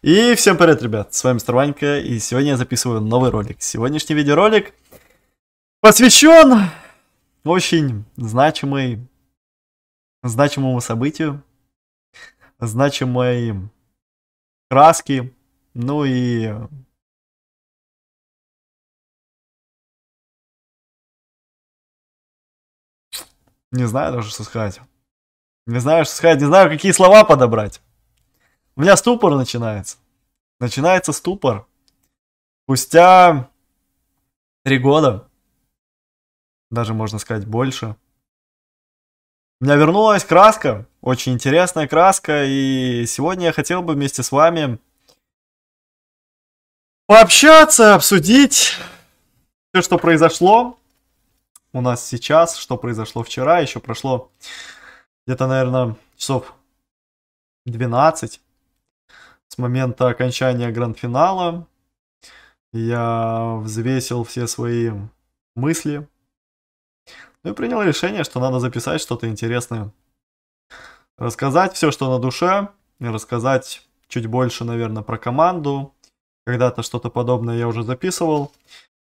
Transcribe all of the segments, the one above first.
И всем привет, ребят, с вами Старванька, и сегодня я записываю новый ролик. Сегодняшний видеоролик посвящен очень значимой, значимому событию, значимой краске, ну и Не знаю даже, что сказать. Не знаю, что сказать, не знаю, какие слова подобрать. У меня ступор начинается. Начинается ступор. Спустя три года, даже можно сказать больше, у меня вернулась краска, очень интересная краска, и сегодня я хотел бы вместе с вами пообщаться, обсудить все, что произошло у нас сейчас, что произошло вчера, еще прошло где-то, наверное, часов 12, с момента окончания гранд-финала. Я взвесил все свои мысли. Ну и принял решение, что надо записать что-то интересное. Рассказать все, что на душе. Рассказать чуть больше, наверное, про команду. Когда-то что-то подобное я уже записывал.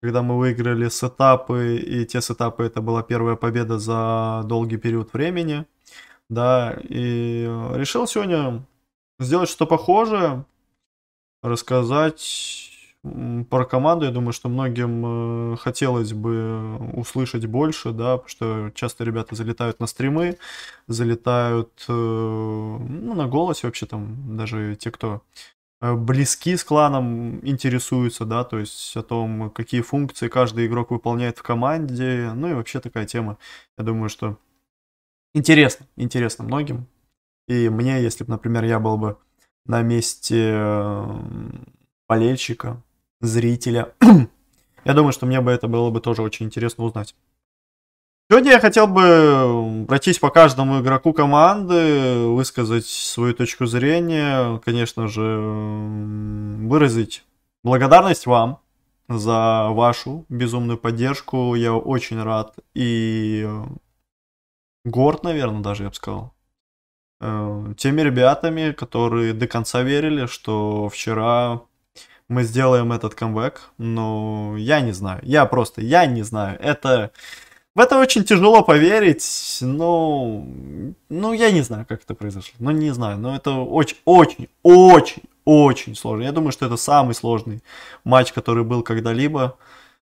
Когда мы выиграли сетапы, и те сетапы это была первая победа за долгий период времени. Да, и решил сегодня сделать что то похожее, рассказать про команду, я думаю, что многим э, хотелось бы услышать больше, да, потому что часто ребята залетают на стримы, залетают э, ну, на голосе вообще там, даже те, кто э, близки с кланом, интересуются, да, то есть о том, какие функции каждый игрок выполняет в команде, ну и вообще такая тема, я думаю, что интересно, интересно многим, и мне, если бы, например, я был бы на месте эм, болельщика, зрителя, я думаю, что мне бы это было бы тоже очень интересно узнать. Сегодня я хотел бы пройтись по каждому игроку команды, высказать свою точку зрения, конечно же, эм, выразить благодарность вам за вашу безумную поддержку. Я очень рад и э, горд, наверное, даже я бы сказал, Э, теми ребятами, которые до конца верили, что вчера мы сделаем этот камбэк, но я не знаю. Я просто, я не знаю. Это... В это очень тяжело поверить, но... Ну, я не знаю, как это произошло. Ну, не знаю, но это очень, очень, очень, очень сложно. Я думаю, что это самый сложный матч, который был когда-либо.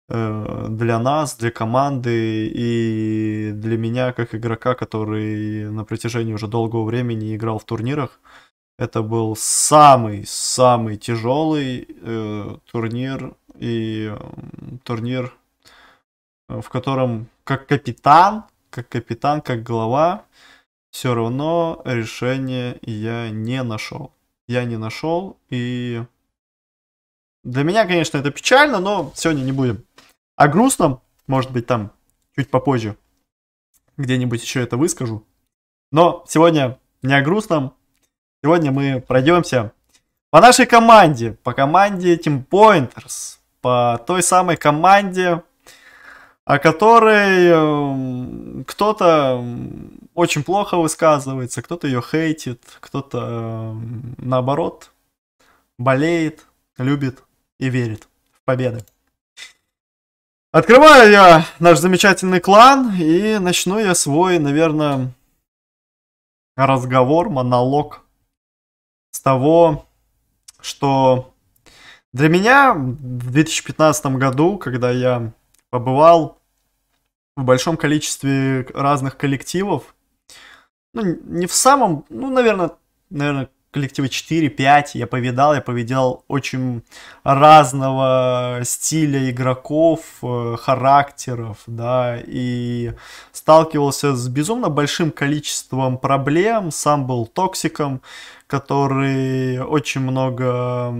Э, для нас, для команды и для меня как игрока, который на протяжении уже долгого времени играл в турнирах. Это был самый-самый тяжелый э, турнир и э, турнир, в котором как капитан, как капитан, как глава, все равно решение я не нашел. Я не нашел и для меня, конечно, это печально, но сегодня не будем о грустном, может быть, там чуть попозже где-нибудь еще это выскажу. Но сегодня не о грустном. Сегодня мы пройдемся по нашей команде, по команде Team Pointers, по той самой команде, о которой эм, кто-то эм, очень плохо высказывается, кто-то ее хейтит, кто-то эм, наоборот болеет, любит и верит в победы. Открываю я наш замечательный клан и начну я свой, наверное, разговор, монолог с того, что для меня в 2015 году, когда я побывал в большом количестве разных коллективов, ну, не в самом, ну, наверное, наверное, коллектива 4-5 я повидал, я повидал очень разного стиля игроков, э, характеров, да, и сталкивался с безумно большим количеством проблем, сам был токсиком, который очень много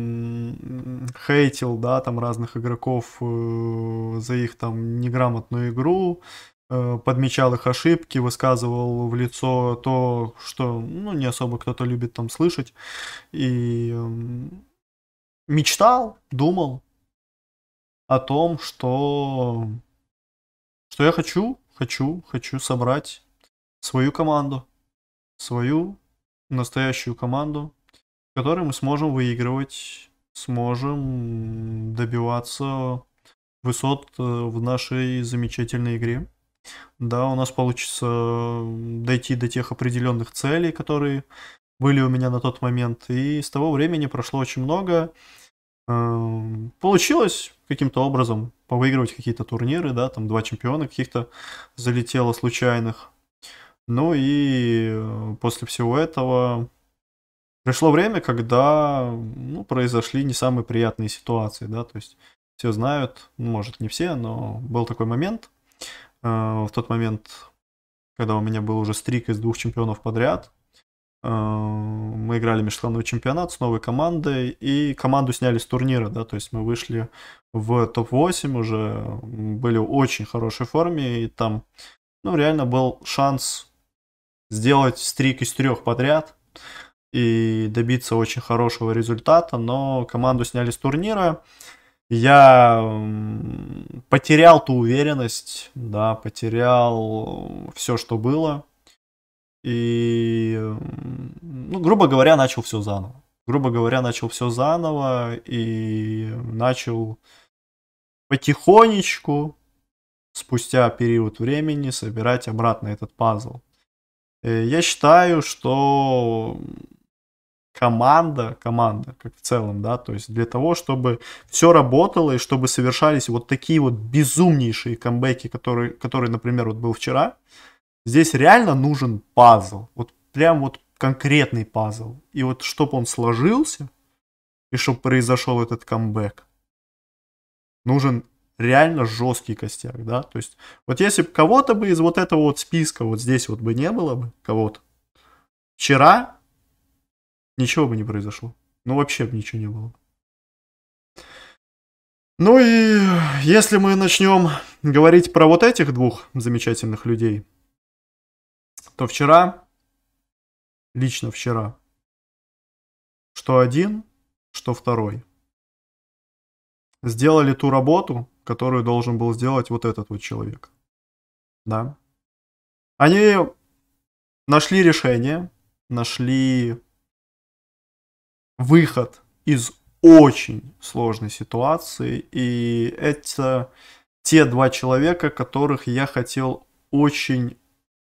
хейтил, да, там разных игроков э, за их там неграмотную игру, Э, подмечал их ошибки, высказывал в лицо то, что ну, не особо кто-то любит там слышать. И эм, мечтал, думал о том, что, что я хочу, хочу, хочу собрать свою команду, свою настоящую команду, в которой мы сможем выигрывать, сможем добиваться высот э, в нашей замечательной игре да, у нас получится дойти до тех определенных целей, которые были у меня на тот момент. И с того времени прошло очень много. Эм, получилось каким-то образом повыигрывать какие-то турниры, да, там два чемпиона каких-то залетело случайных. Ну и э, после всего этого пришло время, когда ну, произошли не самые приятные ситуации, да, то есть все знают, ну, может не все, но был такой момент, а, в тот момент, когда у меня был уже стрик из двух чемпионов подряд, а, мы играли межстрановый чемпионат с новой командой, и команду сняли с турнира, да, то есть мы вышли в топ-8 уже, были в очень хорошей форме, и там, ну, реально был шанс сделать стрик из трех подряд и добиться очень хорошего результата, но команду сняли с турнира, я потерял ту уверенность, да, потерял все, что было. И, ну, грубо говоря, начал все заново. Грубо говоря, начал все заново и начал потихонечку, спустя период времени, собирать обратно этот пазл. Э, я считаю, что команда, команда, как в целом, да, то есть для того, чтобы все работало и чтобы совершались вот такие вот безумнейшие камбэки, которые, которые, например, вот был вчера, здесь реально нужен пазл, вот прям вот конкретный пазл, и вот чтобы он сложился, и чтобы произошел этот камбэк, нужен реально жесткий костяк, да, то есть вот если бы кого-то бы из вот этого вот списка вот здесь вот бы не было бы кого-то, вчера Ничего бы не произошло. Ну, вообще бы ничего не было. Ну и если мы начнем говорить про вот этих двух замечательных людей, то вчера, лично вчера, что один, что второй, сделали ту работу, которую должен был сделать вот этот вот человек. Да. Они нашли решение, нашли выход из очень сложной ситуации. И это те два человека, которых я хотел очень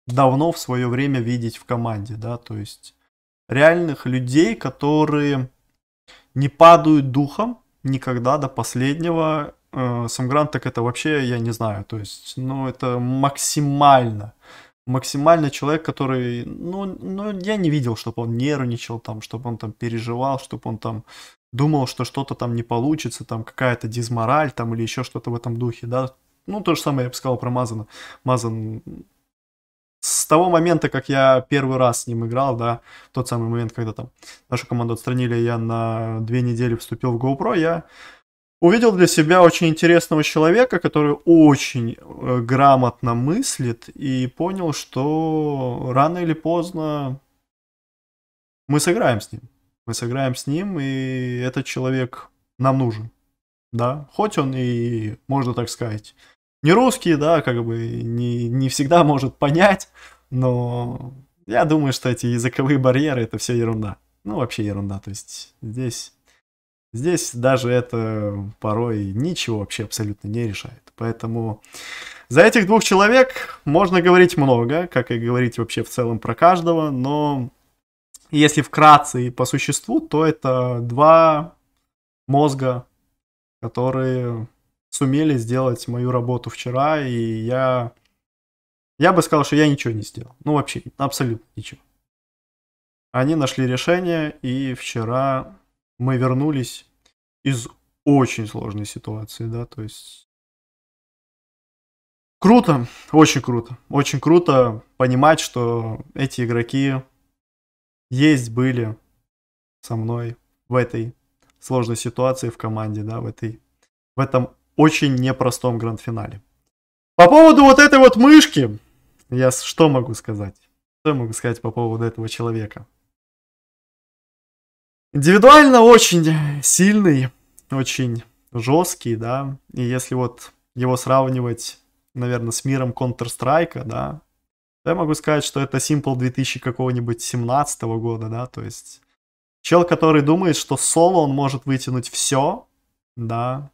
давно в свое время видеть в команде, да, то есть реальных людей, которые не падают духом никогда до последнего. Э, сам Самгран так это вообще, я не знаю, то есть, ну, это максимально максимально человек, который, ну, ну, я не видел, чтобы он нервничал, там, чтобы он там переживал, чтобы он там думал, что что-то там не получится, там какая-то дизмораль там или еще что-то в этом духе, да. Ну, то же самое я бы сказал про Мазана. Мазан с того момента, как я первый раз с ним играл, да, в тот самый момент, когда там нашу команду отстранили, я на две недели вступил в GoPro, я увидел для себя очень интересного человека, который очень э, грамотно мыслит и понял, что рано или поздно мы сыграем с ним. Мы сыграем с ним, и этот человек нам нужен. Да, хоть он и, можно так сказать, не русский, да, как бы не, не всегда может понять, но я думаю, что эти языковые барьеры это все ерунда. Ну, вообще ерунда. То есть здесь Здесь даже это порой ничего вообще абсолютно не решает. Поэтому за этих двух человек можно говорить много, как и говорить вообще в целом про каждого, но если вкратце и по существу, то это два мозга, которые сумели сделать мою работу вчера, и я, я бы сказал, что я ничего не сделал. Ну, вообще, абсолютно ничего. Они нашли решение, и вчера мы вернулись из очень сложной ситуации, да, то есть круто, очень круто, очень круто понимать, что эти игроки есть, были со мной в этой сложной ситуации в команде, да, в этой, в этом очень непростом гранд-финале. По поводу вот этой вот мышки, я что могу сказать? Что я могу сказать по поводу этого человека? Индивидуально очень сильный, очень жесткий, да. И если вот его сравнивать, наверное, с миром Counter-Strike, да, то я могу сказать, что это Simple 2000 какого-нибудь 17 -го года, да, то есть чел, который думает, что соло он может вытянуть все, да,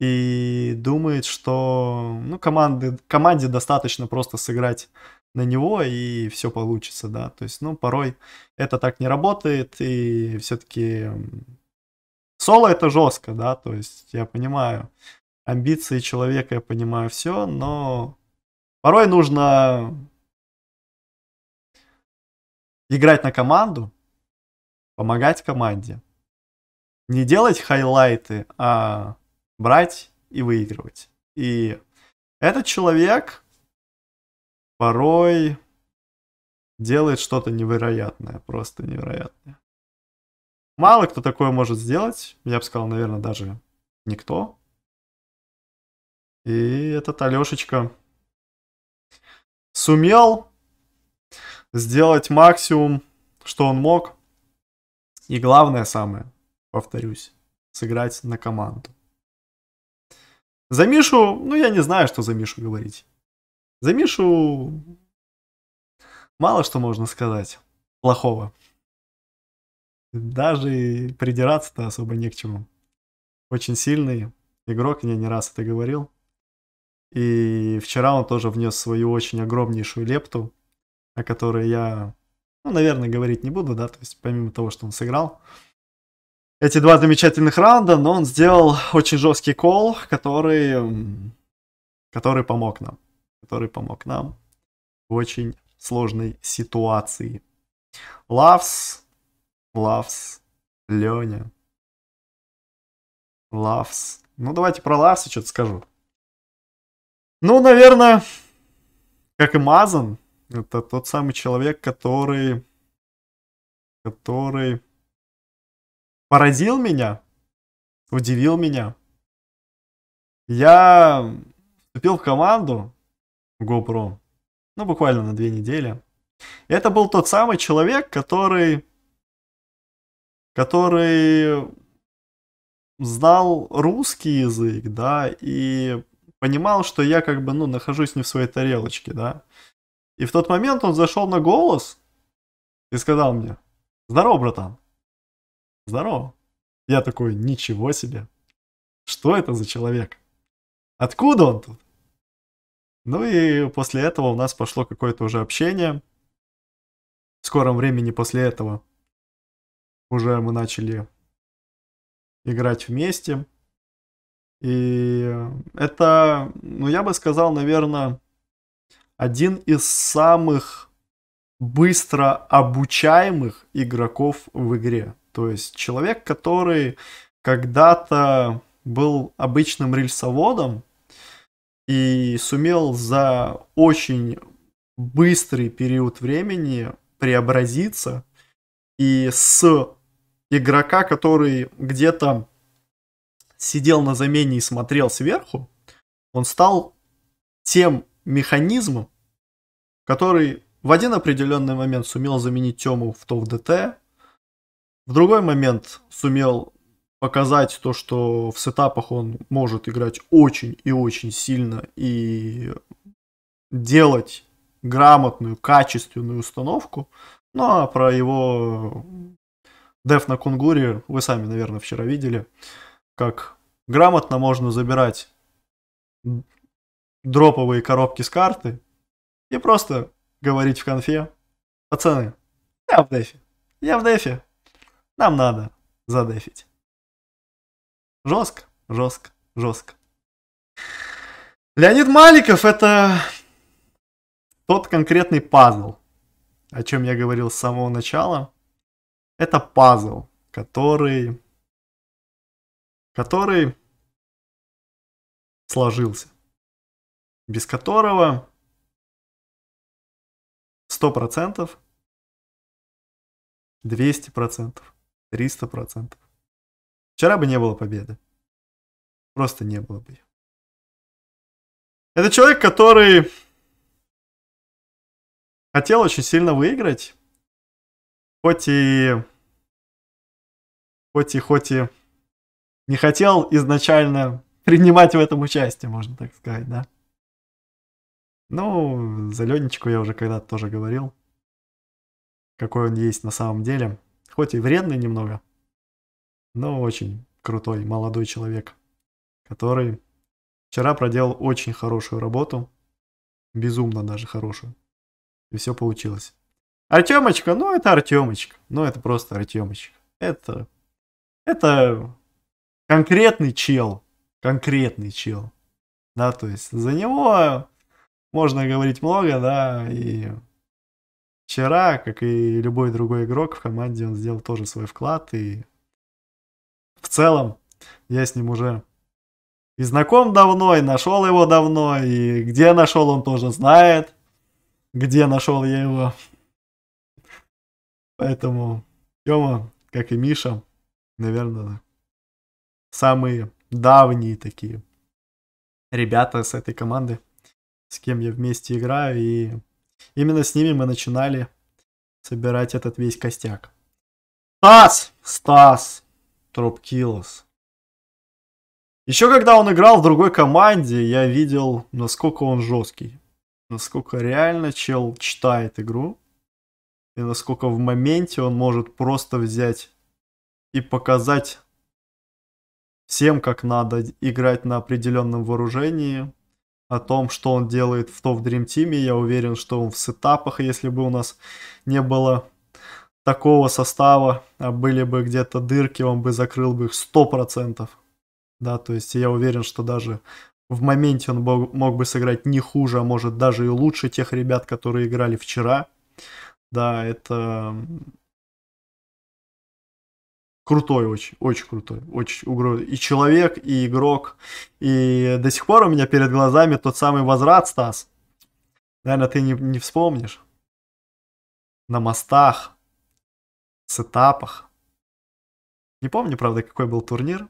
и думает, что ну, команды, команде достаточно просто сыграть на него, и все получится, да. То есть, ну, порой это так не работает, и все-таки соло это жестко, да, то есть я понимаю амбиции человека, я понимаю все, но порой нужно играть на команду, помогать команде, не делать хайлайты, а брать и выигрывать. И этот человек, порой делает что-то невероятное, просто невероятное. Мало кто такое может сделать, я бы сказал, наверное, даже никто. И этот Алешечка сумел сделать максимум, что он мог. И главное самое, повторюсь, сыграть на команду. За Мишу, ну я не знаю, что за Мишу говорить. За Мишу мало что можно сказать плохого. Даже придираться-то особо не к чему. Очень сильный игрок, я не раз это говорил. И вчера он тоже внес свою очень огромнейшую лепту, о которой я, ну, наверное, говорить не буду, да, то есть помимо того, что он сыграл. Эти два замечательных раунда, но он сделал очень жесткий кол, который, который помог нам который помог нам в очень сложной ситуации. Лавс, Лавс, Леня. Лавс. Ну, давайте про Лавса что-то скажу. Ну, наверное, как и Мазан, это тот самый человек, который, который поразил меня, удивил меня. Я вступил в команду, GoPro. Ну, буквально на две недели. это был тот самый человек, который... Который знал русский язык, да, и понимал, что я как бы, ну, нахожусь не в своей тарелочке, да. И в тот момент он зашел на голос и сказал мне, здорово, братан, здорово. Я такой, ничего себе, что это за человек? Откуда он тут? Ну и после этого у нас пошло какое-то уже общение. В скором времени после этого уже мы начали играть вместе. И это, ну я бы сказал, наверное, один из самых быстро обучаемых игроков в игре. То есть человек, который когда-то был обычным рельсоводом, и сумел за очень быстрый период времени преобразиться и с игрока, который где-то сидел на замене и смотрел сверху, он стал тем механизмом, который в один определенный момент сумел заменить Тему в ТОВДТ, в другой момент сумел показать то, что в сетапах он может играть очень и очень сильно и делать грамотную, качественную установку. Ну а про его деф на кунгуре вы сами, наверное, вчера видели, как грамотно можно забирать дроповые коробки с карты и просто говорить в конфе, пацаны, я в дефе, я в дефе, нам надо задефить. Жестко, жестко, жестко. Леонид Маликов это тот конкретный пазл, о чем я говорил с самого начала. Это пазл, который, который сложился, без которого сто процентов, двести процентов, триста процентов. Вчера бы не было победы. Просто не было бы. Это человек, который хотел очень сильно выиграть. Хоть и... Хоть и, хоть и не хотел изначально принимать в этом участие, можно так сказать, да. Ну, за Ленечку я уже когда-то тоже говорил, какой он есть на самом деле. Хоть и вредный немного, но ну, очень крутой молодой человек, который вчера проделал очень хорошую работу, безумно даже хорошую, и все получилось. Артемочка, ну это Артемочка, ну это просто Артемочка. Это, это конкретный чел, конкретный чел, да, то есть за него можно говорить много, да, и вчера, как и любой другой игрок в команде, он сделал тоже свой вклад, и целом я с ним уже и знаком давно, и нашел его давно, и где нашел он тоже знает, где нашел я его. Поэтому Тёма, как и Миша, наверное, самые давние такие ребята с этой команды, с кем я вместе играю, и именно с ними мы начинали собирать этот весь костяк. Стас! Стас! Тропкилос. Еще когда он играл в другой команде, я видел, насколько он жесткий. Насколько реально чел читает игру. И насколько в моменте он может просто взять и показать всем, как надо играть на определенном вооружении. О том, что он делает в то в Dream Team, я уверен, что он в сетапах, если бы у нас не было такого состава а были бы где-то дырки, он бы закрыл бы их 100%. Да, то есть я уверен, что даже в моменте он мог бы сыграть не хуже, а может даже и лучше тех ребят, которые играли вчера. Да, это крутой очень, очень крутой, очень угрозный. И человек, и игрок. И до сих пор у меня перед глазами тот самый возврат, Стас. Наверное, ты не, не вспомнишь. На мостах сетапах. Не помню, правда, какой был турнир,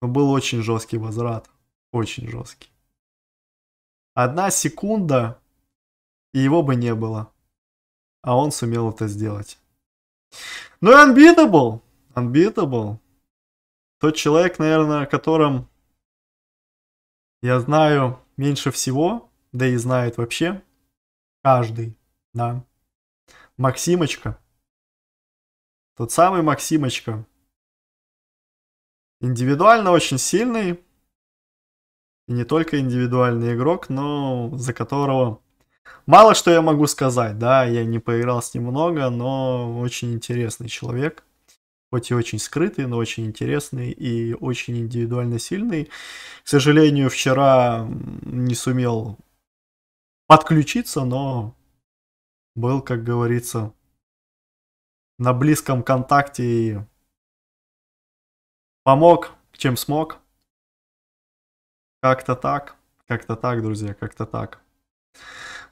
но был очень жесткий возврат. Очень жесткий. Одна секунда, и его бы не было. А он сумел это сделать. Ну и Unbeatable. Unbeatable. Тот человек, наверное, которым я знаю меньше всего, да и знает вообще каждый, да. Максимочка. Тот самый Максимочка. Индивидуально очень сильный. И не только индивидуальный игрок, но за которого... Мало что я могу сказать, да, я не поиграл с ним много, но очень интересный человек. Хоть и очень скрытый, но очень интересный и очень индивидуально сильный. К сожалению, вчера не сумел подключиться, но был, как говорится, на близком контакте и помог, чем смог. Как-то так, как-то так, друзья, как-то так.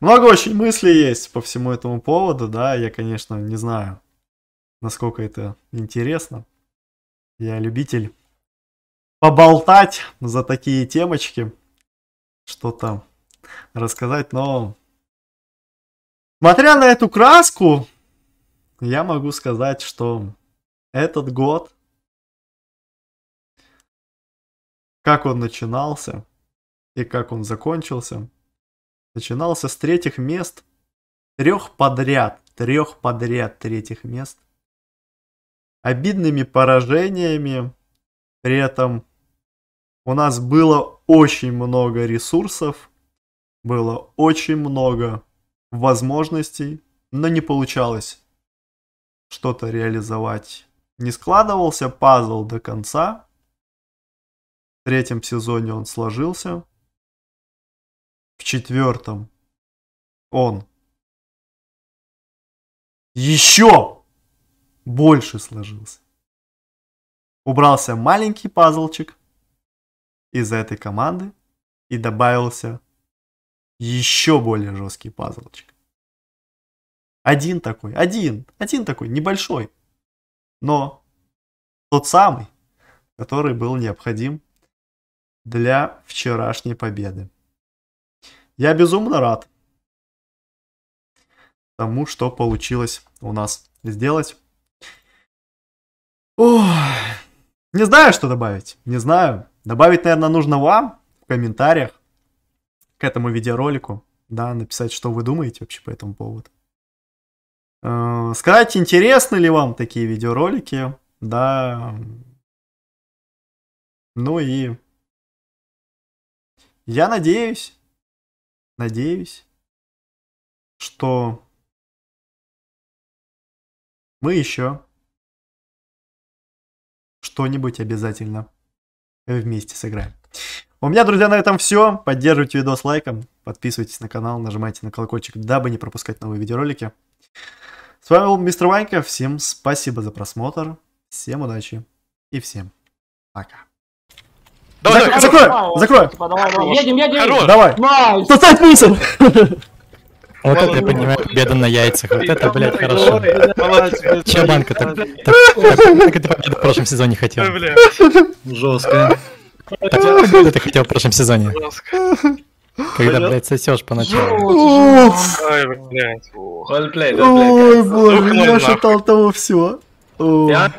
Много очень мыслей есть по всему этому поводу, да, я, конечно, не знаю, насколько это интересно. Я любитель поболтать за такие темочки, что-то рассказать, но смотря на эту краску, я могу сказать, что этот год, как он начинался и как он закончился, начинался с третьих мест, трех подряд, трех подряд третьих мест, обидными поражениями, при этом у нас было очень много ресурсов, было очень много возможностей, но не получалось что-то реализовать. Не складывался пазл до конца. В третьем сезоне он сложился. В четвертом он еще больше сложился. Убрался маленький пазлчик из этой команды и добавился еще более жесткий пазлчик. Один такой, один, один такой, небольшой. Но тот самый, который был необходим для вчерашней победы. Я безумно рад тому, что получилось у нас сделать. Ох, не знаю, что добавить, не знаю. Добавить, наверное, нужно вам в комментариях к этому видеоролику, да, написать, что вы думаете вообще по этому поводу. Э, сказать, интересны ли вам такие видеоролики, да. Ну и я надеюсь, надеюсь, что мы еще что-нибудь обязательно вместе сыграем. У меня, друзья, на этом все. Поддерживайте видос лайком, подписывайтесь на канал, нажимайте на колокольчик, дабы не пропускать новые видеоролики. С вами был Мистер Ванька. Всем спасибо за просмотр. Всем удачи. И всем пока. Давай, Зак закрой, мало, закрой. Типа, давай, давай. Едем, едем. Хорош. Давай. Найс. Поставь мысль. Вот это я понимаю, Беда на яйцах. Вот это, блядь, хорошо. Че банка так? Так это победа в прошлом сезоне хотел. Жестко. Так победа ты хотел в прошлом сезоне. Жестко. Когда, блядь, сосешь поначалу. Ой, блядь. Ой, блядь. Ой, боже, я шатал того всего. Я